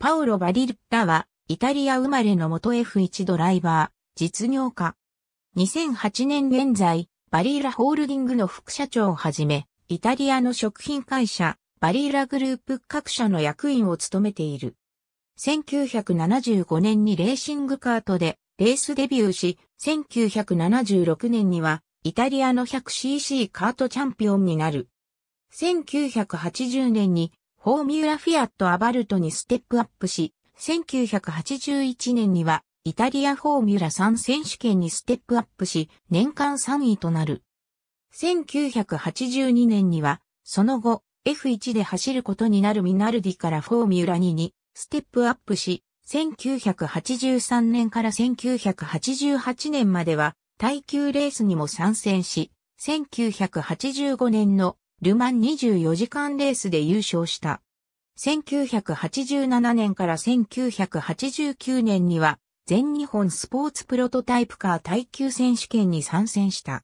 パオロ・バリルッラは、イタリア生まれの元 F1 ドライバー、実業家。2008年現在、バリーラホールディングの副社長をはじめ、イタリアの食品会社、バリーラグループ各社の役員を務めている。1975年にレーシングカートでレースデビューし、1976年にはイタリアの 100cc カートチャンピオンになる。1980年にフォーミュラフィアットアバルトにステップアップし、1981年にはイタリアフォーミュラ3選手権にステップアップし、年間3位となる。1982年には、その後、F1 で走ることになるミナルディからフォーミュラ2にステップアップし、1983年から1988年までは耐久レースにも参戦し、1985年のルマン24時間レースで優勝した。1987年から1989年には、全日本スポーツプロトタイプカー耐久選手権に参戦した。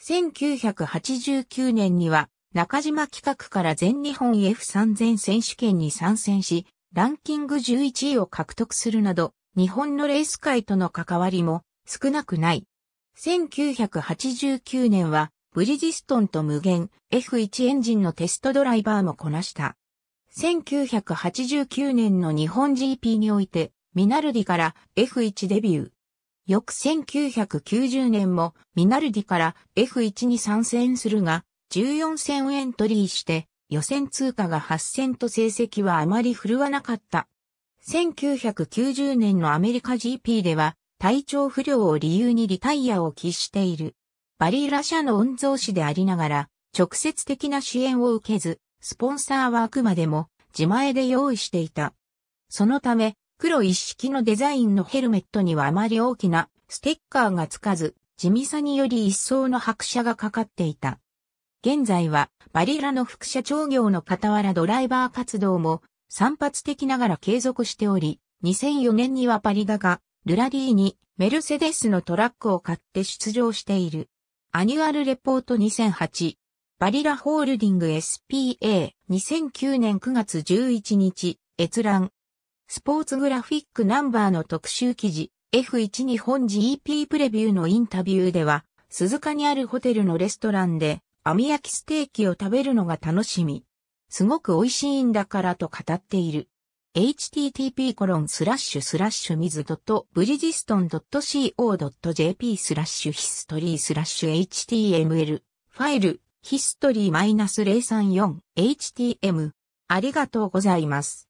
1989年には、中島企画から全日本 F3000 選手権に参戦し、ランキング11位を獲得するなど、日本のレース界との関わりも少なくない。1989年はブリヂストンと無限 F1 エンジンのテストドライバーもこなした。1989年の日本 GP において、ミナルディから F1 デビュー。翌1990年もミナルディから F1 に参戦するが、14戦エントリーして予選通過が8戦と成績はあまり振るわなかった。1990年のアメリカ GP では体調不良を理由にリタイアを喫している。バリーラ社の御曹司でありながら、直接的な支援を受けず、スポンサーはあくまでも自前で用意していた。そのため、黒一式のデザインのヘルメットにはあまり大きなステッカーがつかず、地味さにより一層の拍車がかかっていた。現在は、バリラの副社長業の傍らドライバー活動も散発的ながら継続しており、2004年にはパリガが、ルラリーにメルセデスのトラックを買って出場している。アニュアルレポート2008。バリラホールディング SPA。2009年9月11日。閲覧。スポーツグラフィックナンバーの特集記事。F1 日本 GP プレビューのインタビューでは、鈴鹿にあるホテルのレストランで、網焼きステーキを食べるのが楽しみ。すごく美味しいんだからと語っている。http コロンスラッシュスラッシュミズドットブリジストンドット .co.jp スラッシュヒストリースラッシュ html ファイルヒストリーマイナス -034htm ありがとうございます。